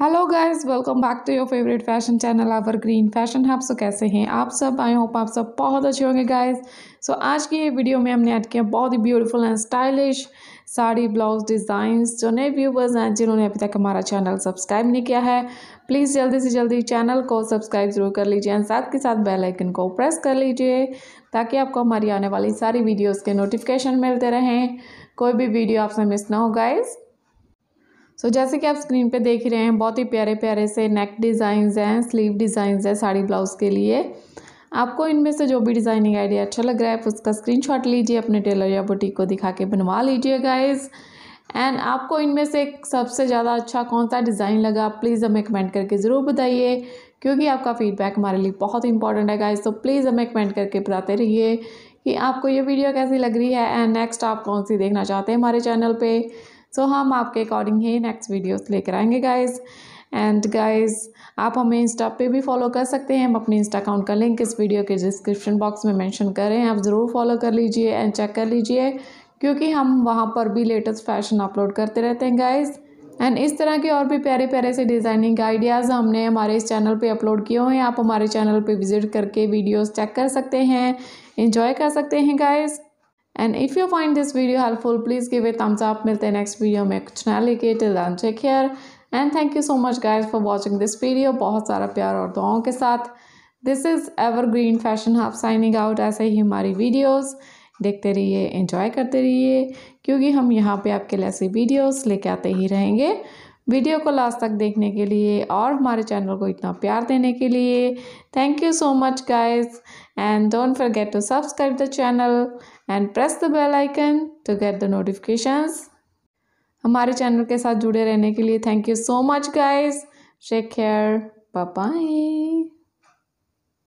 hello guys welcome back to your favourite fashion channel our green fashion hub so कैसे हैं आप सब I hope आप सब बहुत अच्छे होंगे गाइस सो so, आज की ये वीडियो में हमने ऐड किया बहुत ही beautiful and stylish sari blouse designs जो नए व्यूवर्स हैं जिन्होंने अभी तक हमारा चैनल सब्सक्राइब नहीं किया है प्लीज़ जल्दी से जल्दी चैनल को सब्सक्राइब जरूर कर लीजिए एंड साथ के साथ बेल आइकन को प्रेस कर लीजिए ताकि आपको हमारी आने वाली सारी वीडियोज़ के नोटिफिकेशन मिलते रहें कोई भी वीडियो आपसे मिस ना हो गाइज़ सो so, जैसे कि आप स्क्रीन पे देख रहे हैं बहुत ही प्यारे प्यारे से नेक डिज़ाइंस हैं स्लीव डिज़ाइंस हैं साड़ी ब्लाउज़ के लिए आपको इनमें से जो भी डिज़ाइनिंग आइडिया अच्छा लग रहा है उसका स्क्रीन लीजिए अपने टेलर या बुटीक को दिखा के बनवा लीजिए गाइज़ एंड आपको इनमें से सबसे ज़्यादा अच्छा कौन सा डिज़ाइन लगा प्लीज़ हमें कमेंट करके ज़रूर बताइए क्योंकि आपका फीडबैक हमारे लिए बहुत इंपॉर्टेंट है गाइज तो प्लीज़ हमें कमेंट करके बताते रहिए कि आपको ये वीडियो कैसी लग रही है एंड नेक्स्ट आप कौन सी देखना चाहते हैं हमारे चैनल पे सो so, हम आपके अकॉर्डिंग ही नेक्स्ट वीडियोस लेकर आएंगे गाइज़ एंड गाइज़ आप हमें इंस्टा पे भी फॉलो कर सकते हैं हम अपने इंस्टा अकाउंट का लिंक इस वीडियो के डिस्क्रिप्शन बॉक्स में मैंशन करें आप ज़रूर फॉलो कर लीजिए एंड चेक कर लीजिए क्योंकि हम वहाँ पर भी लेटेस्ट फैशन अपलोड करते रहते हैं गाइज़ एंड इस तरह के और भी प्यारे प्यारे से डिज़ाइनिंग आइडियाज़ हमने हमारे इस चैनल पे अपलोड किए हुए हैं आप हमारे चैनल पे विज़िट करके वीडियोस चेक कर सकते हैं इन्जॉय कर सकते हैं guys and if you find this video helpful please give a thumbs up मिलते हैं नेक्स्ट वीडियो में कुछ ना लेके till then take care and thank you so much guys for watching this video बहुत सारा प्यार और दुआओं के साथ this is ever green fashion hub signing out ऐसे ही हमारी वीडियोज़ देखते रहिए एंजॉय करते रहिए क्योंकि हम यहाँ पे आपके लिए ऐसी वीडियोस लेके आते ही रहेंगे वीडियो को लास्ट तक देखने के लिए और हमारे चैनल को इतना प्यार देने के लिए thank you so much guys and don't forget to subscribe the channel and press the bell icon to get the notifications हमारे चैनल के साथ जुड़े रहने के लिए thank you so much guys take care bye